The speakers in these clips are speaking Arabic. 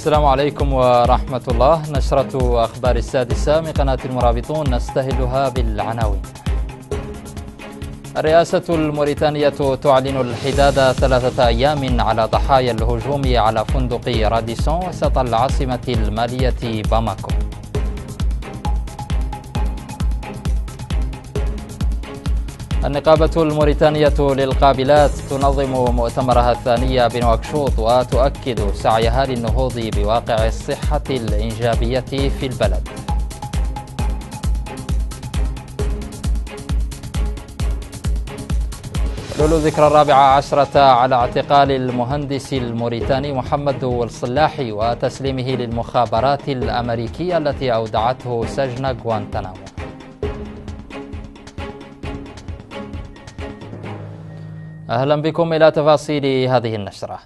السلام عليكم ورحمة الله نشرة أخبار السادسة من قناة المرابطون نستهلها بالعناوين الرئاسة الموريتانية تعلن الحداد ثلاثة أيام على ضحايا الهجوم على فندق راديسون وسط العاصمة المالية باماكو النقابة الموريتانية للقابلات تنظم مؤتمرها الثاني بنواكشوط وتؤكد سعيها للنهوض بواقع الصحة الإنجابية في البلد لولو ذكرى الرابعة عشرة على اعتقال المهندس الموريتاني محمد الصلاحي وتسليمه للمخابرات الأمريكية التي أودعته سجن غوانتنامو أهلا بكم إلى تفاصيل هذه النشرة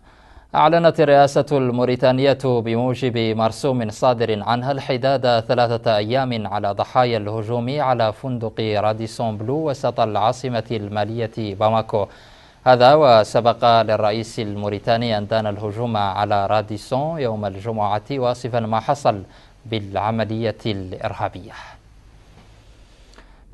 أعلنت الرئاسة الموريتانية بموجب مرسوم صادر عنها الحداد ثلاثة أيام على ضحايا الهجوم على فندق راديسون بلو وسط العاصمة المالية باماكو هذا وسبق للرئيس الموريتاني أن دان الهجوم على راديسون يوم الجمعة واصفا ما حصل بالعملية الإرهابية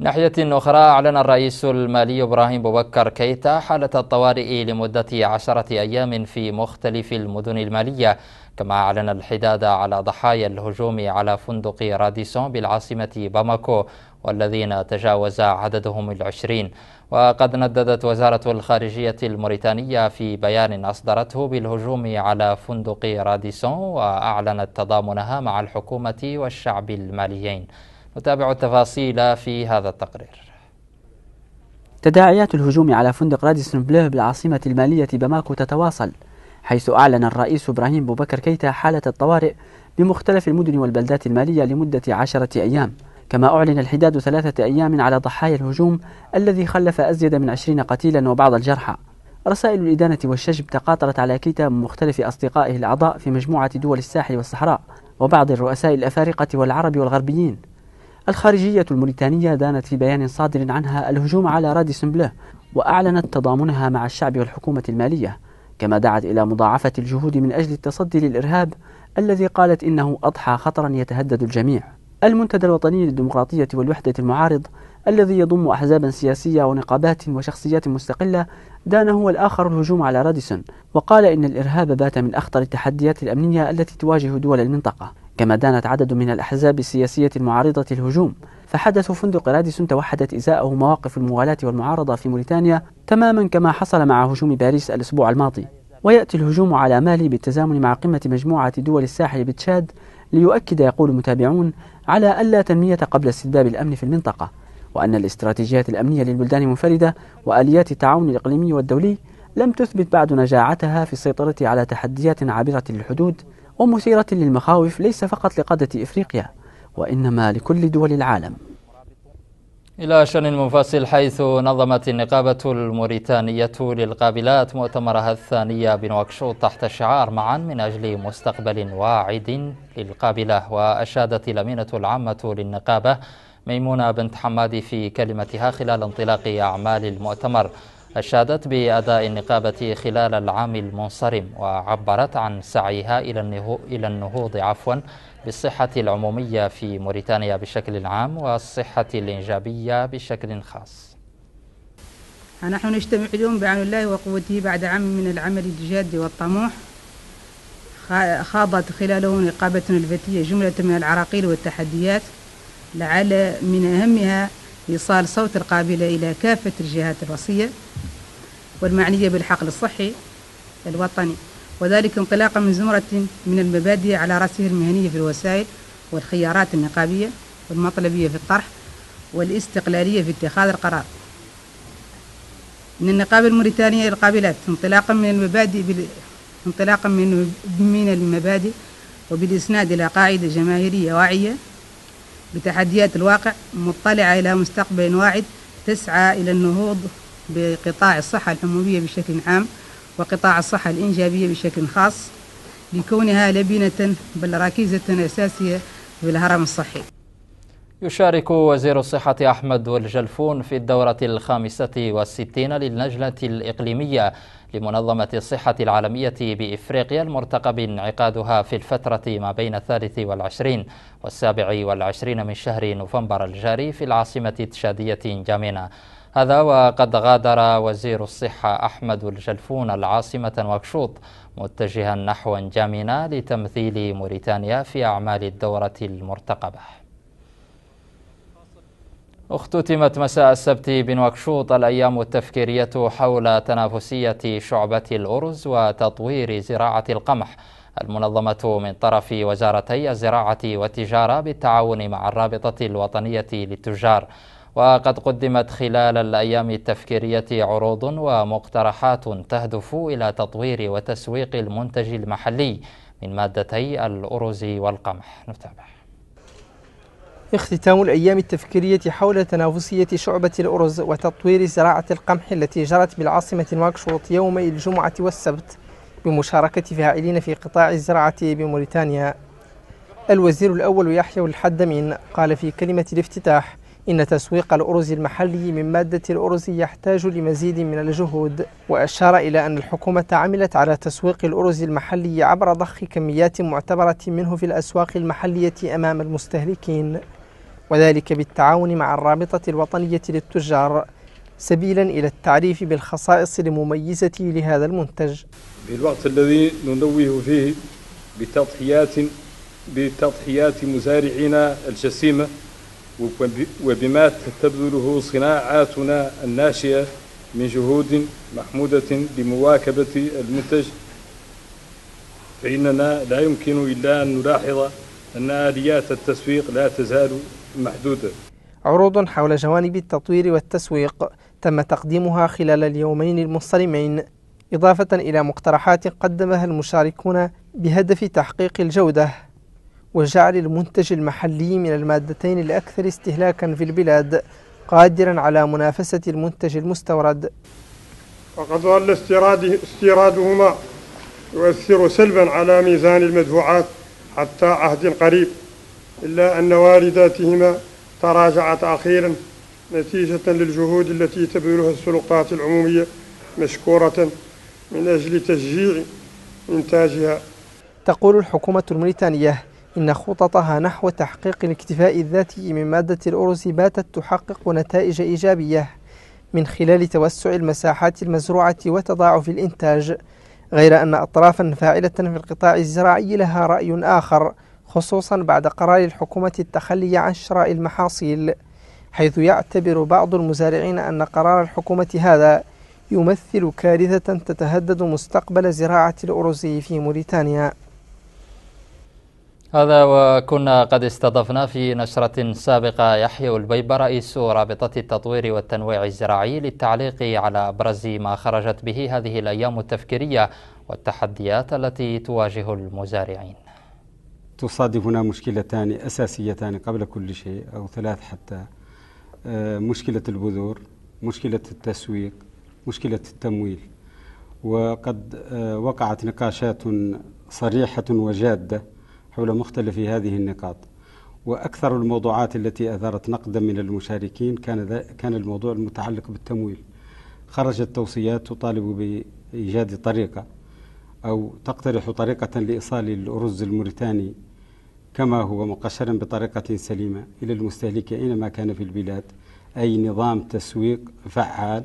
ناحية أخرى أعلن الرئيس المالي إبراهيم بوكر كيتا حالة الطوارئ لمدة عشرة أيام في مختلف المدن المالية كما أعلن الحداد على ضحايا الهجوم على فندق راديسون بالعاصمة باماكو والذين تجاوز عددهم العشرين وقد نددت وزارة الخارجية الموريتانية في بيان أصدرته بالهجوم على فندق راديسون وأعلنت تضامنها مع الحكومة والشعب الماليين نتابع التفاصيل في هذا التقرير تداعيات الهجوم على فندق راديسون بلو بالعاصمة المالية بماكو تتواصل حيث أعلن الرئيس إبراهيم بوبكر كيتا حالة الطوارئ بمختلف المدن والبلدات المالية لمدة عشرة أيام كما أعلن الحداد ثلاثة أيام على ضحايا الهجوم الذي خلف أزيد من عشرين قتيلا وبعض الجرحى رسائل الإدانة والشجب تقاطرت على كيتا من مختلف أصدقائه الأعضاء في مجموعة دول الساحل والصحراء وبعض الرؤساء الأفارقة والعرب والغربيين الخارجية الموريتانية دانت في بيان صادر عنها الهجوم على راديسون بلو وأعلنت تضامنها مع الشعب والحكومة المالية كما دعت إلى مضاعفة الجهود من أجل التصدي للإرهاب الذي قالت إنه أضحى خطرا يتهدد الجميع المنتدى الوطني للديمقراطية والوحدة المعارض الذي يضم أحزابا سياسية ونقابات وشخصيات مستقلة دان هو الآخر الهجوم على راديسون وقال إن الإرهاب بات من أخطر التحديات الأمنية التي تواجه دول المنطقة كما دانت عدد من الأحزاب السياسية المعارضة الهجوم فحدث فندق راديسون توحدت إزاءه مواقف الموالاة والمعارضة في موريتانيا تماما كما حصل مع هجوم باريس الأسبوع الماضي ويأتي الهجوم على مالي بالتزامن مع قمة مجموعة دول الساحل بتشاد ليؤكد يقول متابعون على ألا تنمية قبل استدباب الأمن في المنطقة وأن الاستراتيجيات الأمنية للبلدان منفردة وآليات التعاون الإقليمي والدولي لم تثبت بعد نجاعتها في السيطرة على تحديات عابرة للحدود ومثيرة للمخاوف ليس فقط لقادة إفريقيا وإنما لكل دول العالم إلى شأن منفصل حيث نظمت النقابة الموريتانية للقابلات مؤتمرها الثانية بنواكشوط تحت شعار معا من أجل مستقبل واعد للقابلة وأشادت الأمينة العامة للنقابة ميمونة بنت حمادي في كلمتها خلال انطلاق أعمال المؤتمر أشادت بأداء النقابة خلال العام المنصرم وعبرت عن سعيها إلى النهوض عفوا بالصحة العمومية في موريتانيا بشكل عام والصحة الإنجابية بشكل خاص نحن نجتمع اليوم بعون الله وقوته بعد عام من العمل الجاد والطموح خاضت خلاله نقابتنا الفتية جملة من العراقيل والتحديات لعل من أهمها إيصال صوت القابلة إلى كافة الجهات الوصية والمعنية بالحقل الصحي الوطني وذلك انطلاقا من زمرة من المبادئ على رأسه المهنية في الوسائل والخيارات النقابية والمطلبية في الطرح والاستقلالية في اتخاذ القرار من النقابة الموريتانية للقابلات انطلاقا من المبادئ بال... انطلاقا من من المبادئ وبالإسناد إلى قاعدة جماهيرية واعية بتحديات الواقع مطلعة إلى مستقبل واعد تسعى إلى النهوض بقطاع الصحة العمومية بشكل عام وقطاع الصحة الإنجابية بشكل خاص لكونها لبنة بل ركيزة أساسية في الهرم الصحي يشارك وزير الصحة أحمد والجلفون في الدورة الخامسة والستين للجنة الإقليمية لمنظمة الصحة العالمية بإفريقيا المرتقب انعقادها في الفترة ما بين الثالث والعشرين والسابع والعشرين من شهر نوفمبر الجاري في العاصمة التشادية جامينا هذا وقد غادر وزير الصحة أحمد الجلفون العاصمة نواكشوط متجها نحو جامنا لتمثيل موريتانيا في أعمال الدورة المرتقبة اختتمت مساء السبت بنواكشوط الأيام التفكيرية حول تنافسية شعبة الأرز وتطوير زراعة القمح المنظمة من طرف وزارتي الزراعة والتجارة بالتعاون مع الرابطة الوطنية للتجار وقد قدمت خلال الأيام التفكيرية عروض ومقترحات تهدف إلى تطوير وتسويق المنتج المحلي من مادتي الأرز والقمح نتابع اختتام الأيام التفكيرية حول تنافسية شعبة الأرز وتطوير زراعة القمح التي جرت بالعاصمة نواكشوط يومي الجمعة والسبت بمشاركة فاعلين في قطاع الزراعة بموريتانيا الوزير الأول يحيى الحدمين قال في كلمة الافتتاح إن تسويق الأرز المحلي من مادة الأرز يحتاج لمزيد من الجهود وأشار إلى أن الحكومة عملت على تسويق الأرز المحلي عبر ضخ كميات معتبرة منه في الأسواق المحلية أمام المستهلكين وذلك بالتعاون مع الرابطة الوطنية للتجار سبيلا إلى التعريف بالخصائص المميزة لهذا المنتج في الوقت الذي ننوه فيه بتضحيات بتضحيات مزارعينا الجسيمة وبما تبذله صناعاتنا الناشئة من جهود محمودة لمواكبة المنتج فإننا لا يمكن إلا أن نلاحظ أن آليات التسويق لا تزال محدودة عروض حول جوانب التطوير والتسويق تم تقديمها خلال اليومين المنصرمين إضافة إلى مقترحات قدمها المشاركون بهدف تحقيق الجودة وجعل المنتج المحلي من المادتين الأكثر استهلاكا في البلاد قادرا على منافسة المنتج المستورد وقد ظل استيرادهما يؤثر سلبا على ميزان المدفوعات حتى عهد قريب إلا أن وارداتهما تراجعت أخيرا نتيجة للجهود التي تبذلها السلطات العمومية مشكورة من أجل تشجيع إنتاجها تقول الحكومة الموريتانية إن خططها نحو تحقيق الاكتفاء الذاتي من مادة الأرز باتت تحقق نتائج إيجابية من خلال توسع المساحات المزروعة وتضاعف الإنتاج، غير أن أطرافا فاعلة في القطاع الزراعي لها رأي آخر، خصوصا بعد قرار الحكومة التخلي عن شراء المحاصيل، حيث يعتبر بعض المزارعين أن قرار الحكومة هذا يمثل كارثة تتهدد مستقبل زراعة الأرز في موريتانيا. هذا وكنا قد استضفنا في نشرة سابقة يحيى البيب رئيس رابطة التطوير والتنويع الزراعي للتعليق على أبرز ما خرجت به هذه الأيام التفكيرية والتحديات التي تواجه المزارعين تصادفنا مشكلتان أساسيتان قبل كل شيء أو ثلاث حتى آه، مشكلة البذور مشكلة التسويق مشكلة التمويل وقد آه، وقعت نقاشات صريحة وجادة حول مختلف هذه النقاط وأكثر الموضوعات التي أثارت نقدا من المشاركين كان, كان الموضوع المتعلق بالتمويل خرجت توصيات تطالب بإيجاد طريقة أو تقترح طريقة لإيصال الأرز الموريتاني كما هو مقشرا بطريقة سليمة إلى المستهلك أينما كان في البلاد أي نظام تسويق فعال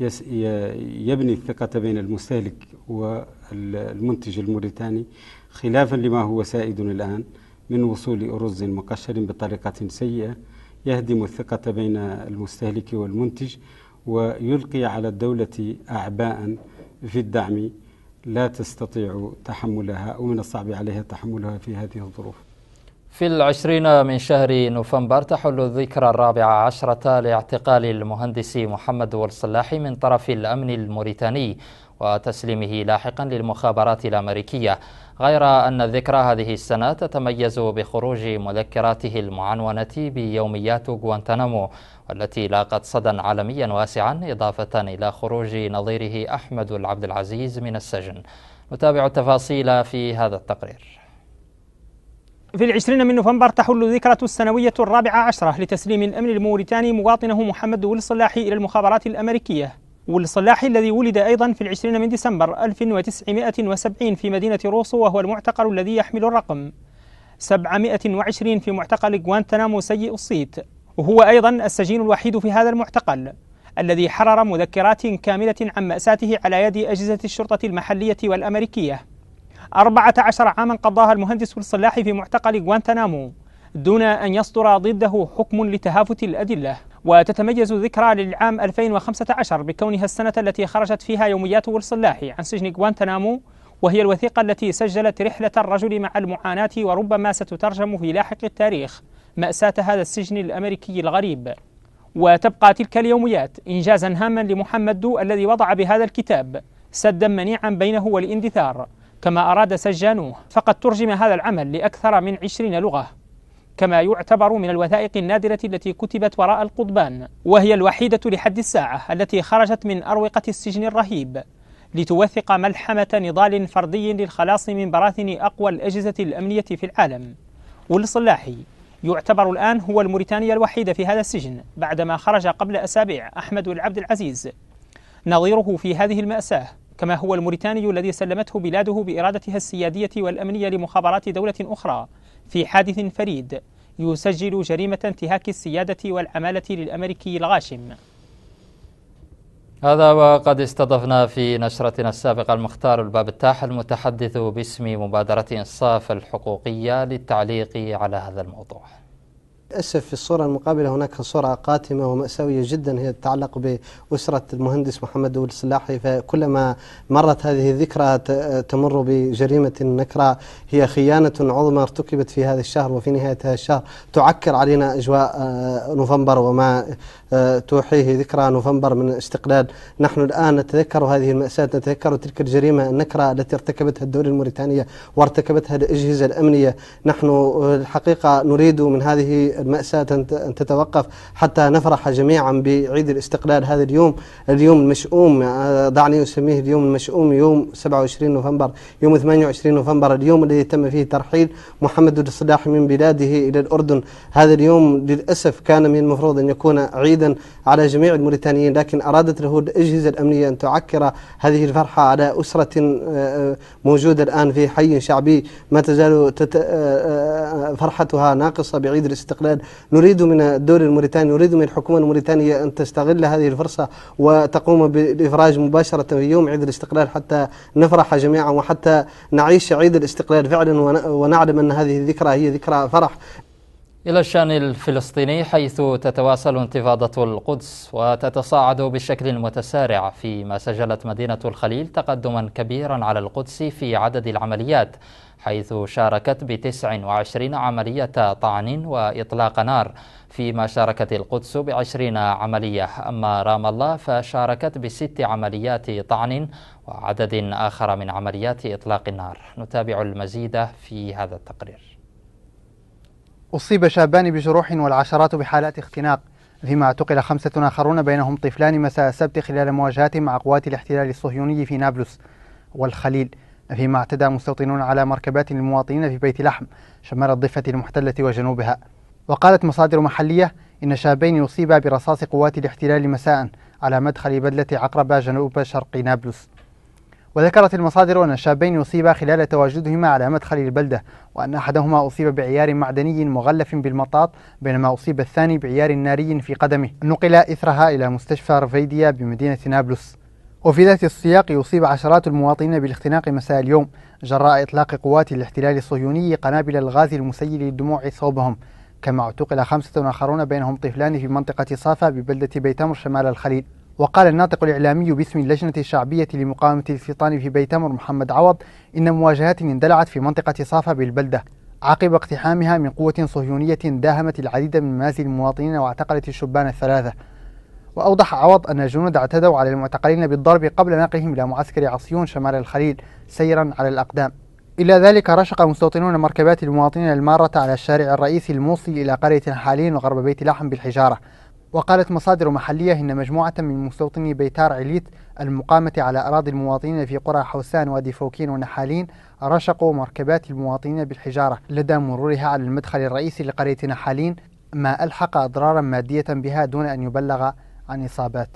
يبني الثقة بين المستهلك والمنتج الموريتاني خلافا لما هو سائد الآن من وصول أرز مقشر بطريقة سيئة يهدم الثقة بين المستهلك والمنتج ويلقي على الدولة أعباء في الدعم لا تستطيع تحملها أو من الصعب عليها تحملها في هذه الظروف في العشرين من شهر نوفمبر تحل الذكرى الرابعة عشرة لاعتقال المهندس محمد والصلاح من طرف الأمن الموريتاني وتسليمه لاحقا للمخابرات الأمريكية غير أن ذكرى هذه السنة تتميز بخروج مذكراته المعنونة بيوميات غوانتنامو والتي لاقت صدى عالميا واسعا إضافة إلى خروج نظيره أحمد العبد العزيز من السجن نتابع التفاصيل في هذا التقرير في العشرين من نوفمبر تحل ذكرى السنوية الرابعة عشرة لتسليم الأمن الموريتاني مواطنه محمد ولصلاحي إلى المخابرات الأمريكية والصلاحي الذي ولد أيضا في العشرين من ديسمبر 1970 في مدينة روسو وهو المعتقل الذي يحمل الرقم 720 في معتقل غوانتنامو سيء الصيت وهو أيضا السجين الوحيد في هذا المعتقل الذي حرر مذكرات كاملة عن مأساته على يد أجهزة الشرطة المحلية والأمريكية 14 عاما قضاها المهندس الصلاحي في معتقل غوانتنامو دون أن يصدر ضده حكم لتهافت الأدلة وتتميز ذكرى للعام 2015 بكونها السنة التي خرجت فيها يوميات والصلاحي عن سجن غوانتنامو وهي الوثيقة التي سجلت رحلة الرجل مع المعاناة وربما ستترجم في لاحق التاريخ مأساة هذا السجن الأمريكي الغريب وتبقى تلك اليوميات إنجازا هاما لمحمد دو الذي وضع بهذا الكتاب سدا منيعا بينه والاندثار كما أراد سجانوه فقد ترجم هذا العمل لأكثر من عشرين لغة كما يعتبر من الوثائق النادرة التي كتبت وراء القضبان وهي الوحيدة لحد الساعة التي خرجت من أروقة السجن الرهيب لتوثق ملحمة نضال فردي للخلاص من براثن أقوى الأجهزة الأمنية في العالم والصلاحي يعتبر الآن هو الموريتاني الوحيد في هذا السجن بعدما خرج قبل أسابيع أحمد العبد العزيز نظيره في هذه المأساة كما هو الموريتاني الذي سلمته بلاده بإرادتها السيادية والأمنية لمخابرات دولة أخرى في حادث فريد يسجل جريمة انتهاك السيادة والعمالة للأمريكي الغاشم هذا وقد استضفنا في نشرتنا السابقة المختار الباب التاح المتحدث باسم مبادرة إنصاف الحقوقية للتعليق على هذا الموضوع للأسف في الصورة المقابلة هناك صورة قاتمة ومأساوية جدا هي تتعلق بأسرة المهندس محمد ولد السلاحي فكلما مرت هذه الذكرى تمر بجريمة نكرة هي خيانة عظمى ارتكبت في هذا الشهر وفي نهاية هذا الشهر تعكر علينا أجواء آه، نوفمبر وما آه، توحيه ذكرى نوفمبر من استقلال نحن الآن نتذكر هذه المأساة نتذكر تلك الجريمة النكرة التي ارتكبتها الدولة الموريتانية وارتكبتها الأجهزة الأمنية نحن آه، الحقيقة نريد من هذه المأساة أن تتوقف حتى نفرح جميعا بعيد الاستقلال هذا اليوم اليوم المشؤوم آه، دعني أسميه اليوم المشؤوم يوم 27 نوفمبر يوم 28 نوفمبر اليوم الذي تم فيه ترحيل محمد الصلاح من بلاده إلى الأردن هذا اليوم للأسف كان من المفروض أن يكون عيدا على جميع الموريتانيين لكن أرادت له الأجهزة الأمنية أن تعكر هذه الفرحة على أسرة آه، موجودة الآن في حي شعبي ما تزال آه، فرحتها ناقصة بعيد الاستقلال الآن نريد من الدوري الموريتاني نريد من الحكومة الموريتانية أن تستغل هذه الفرصة وتقوم بالإفراج مباشرة في يوم عيد الاستقلال حتى نفرح جميعا وحتى نعيش عيد الاستقلال فعلا ونعلم أن هذه الذكرى هي ذكرى فرح إلى الشأن الفلسطيني حيث تتواصل انتفاضة القدس وتتصاعد بشكل متسارع فيما سجلت مدينة الخليل تقدما كبيرا على القدس في عدد العمليات حيث شاركت بتسع وعشرين عملية طعن وإطلاق نار فيما شاركت القدس بعشرين عملية أما رام الله فشاركت بست عمليات طعن وعدد آخر من عمليات إطلاق النار نتابع المزيد في هذا التقرير أصيب شابان بجروح والعشرات بحالات اختناق فيما اعتقل خمسة آخرون بينهم طفلان مساء السبت خلال مواجهات مع قوات الاحتلال الصهيوني في نابلس والخليل فيما اعتدى مستوطنون على مركبات المواطنين في بيت لحم شمال الضفة المحتلة وجنوبها وقالت مصادر محلية إن شابين يصيبا برصاص قوات الاحتلال مساء على مدخل بدلة عقربة جنوب شرق نابلس وذكرت المصادر أن الشابين أصيبا خلال تواجدهما على مدخل البلدة وأن أحدهما أصيب بعيار معدني مغلف بالمطاط بينما أصيب الثاني بعيار ناري في قدمه نقل إثرها إلى مستشفى رفيديا بمدينة نابلس وفي ذات السياق يصيب عشرات المواطنين بالاختناق مساء اليوم جراء إطلاق قوات الاحتلال الصهيوني قنابل الغاز المسيل للدموع صوبهم كما اعتقل خمسة آخرون بينهم طفلان في منطقة صافا ببلدة بيتمر شمال الخليل وقال الناطق الإعلامي باسم اللجنة الشعبية لمقاومة الاستيطان في بيتمر محمد عوض إن مواجهات اندلعت في منطقة صافا بالبلدة عقب اقتحامها من قوة صهيونية داهمت العديد من منازل المواطنين واعتقلت الشبان الثلاثة وأوضح عوض أن الجنود اعتدوا على المعتقلين بالضرب قبل نقلهم إلى معسكر عصيون شمال الخليل سيرا على الأقدام إلى ذلك رشق مستوطنون مركبات المواطنين المارة على الشارع الرئيسي الموصل إلى قرية حالين وغرب بيت لحم بالحجارة وقالت مصادر محلية إن مجموعة من مستوطني بيتار عليت المقامة على أراضي المواطنين في قرى حوسان وادي فوكين ونحالين رشقوا مركبات المواطنين بالحجارة لدى مرورها على المدخل الرئيسي لقرية نحالين ما ألحق أضرارا مادية بها دون أن يبلغ عن إصابات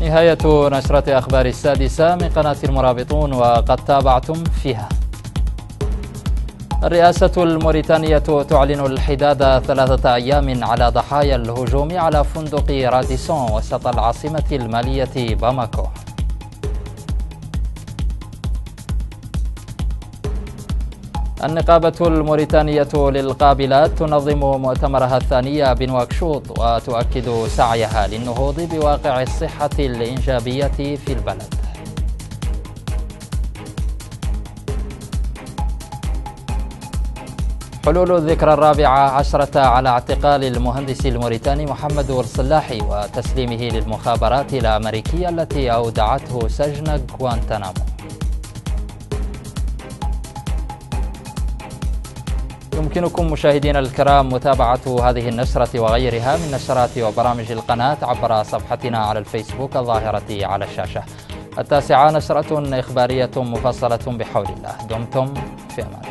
نهاية نشرة أخبار السادسة من قناة المرابطون وقد تابعتم فيها الرئاسة الموريتانية تعلن الحداد ثلاثة أيام على ضحايا الهجوم على فندق راديسون وسط العاصمة المالية باماكو النقابة الموريتانية للقابلات تنظم مؤتمرها الثاني بنواكشوط وتؤكد سعيها للنهوض بواقع الصحة الإنجابية في البلد حلول الذكرى الرابعة عشرة على اعتقال المهندس الموريتاني محمد الصلاحي وتسليمه للمخابرات الأمريكية التي أودعته سجن غوانتنامو يمكنكم مشاهدينا الكرام متابعة هذه النشرة وغيرها من نشرات وبرامج القناة عبر صفحتنا على الفيسبوك الظاهرة على الشاشة التاسعة نشرة إخبارية مفصلة بحول الله دمتم في أمان